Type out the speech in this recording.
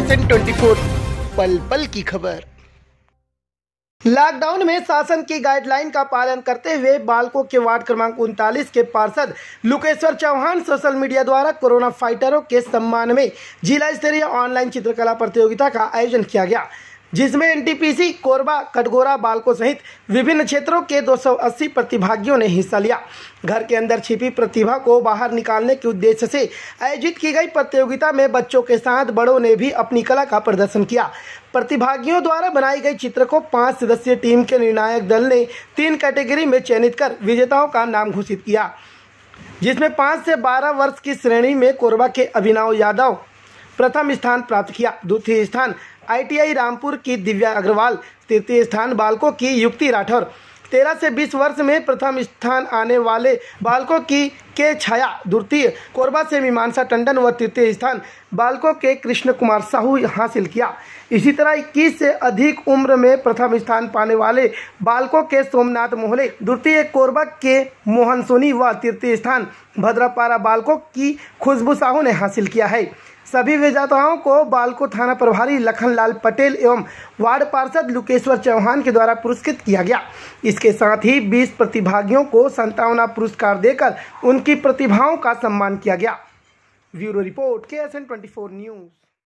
twenty four पल पल की खबर लॉकडाउन में शासन की गाइडलाइन का पालन करते हुए बालकों के वार्ड क्रमांक उनतालीस के पार्षद लुकेश्वर चौहान सोशल मीडिया द्वारा कोरोना फाइटरों के सम्मान में जिला स्तरीय ऑनलाइन चित्रकला प्रतियोगिता का आयोजन किया गया जिसमें एनटीपीसी कोरबा कटगोरा बालको सहित विभिन्न क्षेत्रों के 280 प्रतिभागियों ने हिस्सा लिया घर के अंदर छिपी प्रतिभा को बाहर निकालने के उद्देश्य से आयोजित की गई प्रतियोगिता में बच्चों के साथ बड़ों ने भी अपनी कला का प्रदर्शन किया प्रतिभागियों द्वारा बनाई गई चित्र को पांच सदस्यीय टीम के निर्णायक दल ने तीन कैटेगरी में चयनित कर विजेताओं का नाम घोषित किया जिसमें पांच से बारह वर्ष की श्रेणी में कोरबा के अभिनव यादव प्रथम स्थान प्राप्त किया द्वितीय स्थान आईटीआई रामपुर की दिव्या अग्रवाल तृतीय स्थान बालकों की युक्ति राठौर तेरह से बीस वर्ष में प्रथम स्थान आने वाले बालकों की के छाया द्वितीय कोरबा से मीमांसा टंडन व तृतीय स्थान बालकों के कृष्ण कुमार साहू हासिल किया इसी तरह इक्कीस से अधिक उम्र में प्रथम स्थान पाने वाले बालकों के सोमनाथ मोहले द्वितीय कोरबा के मोहन सोनी व तृतीय स्थान भद्रापारा बालकों की खुशबू साहू ने हासिल किया है सभी विजेताओं को बालको थाना प्रभारी लखनलाल पटेल एवं वार्ड पार्षद लुकेश्वर चौहान के द्वारा पुरस्कृत किया गया इसके साथ ही 20 प्रतिभागियों को संतावना पुरस्कार देकर उन उनकी प्रतिभाओं का सम्मान किया गया bureau report K S N twenty four news